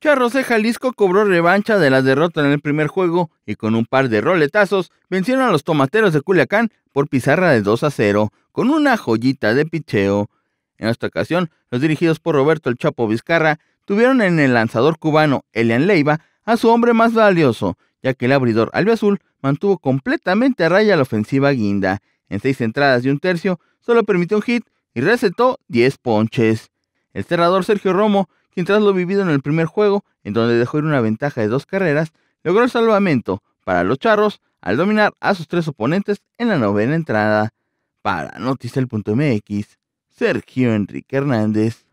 Charro de Jalisco cobró revancha de la derrota en el primer juego y con un par de roletazos vencieron a los tomateros de Culiacán por pizarra de 2 a 0, con una joyita de picheo. En esta ocasión, los dirigidos por Roberto El Chapo Vizcarra tuvieron en el lanzador cubano Elian Leiva a su hombre más valioso, ya que el abridor albiazul mantuvo completamente a raya la ofensiva guinda. En seis entradas de un tercio, solo permitió un hit y recetó 10 ponches. El cerrador Sergio Romo quien tras lo vivido en el primer juego, en donde dejó ir una ventaja de dos carreras, logró el salvamento para los charros al dominar a sus tres oponentes en la novena entrada. Para Noticel.mx, Sergio Enrique Hernández.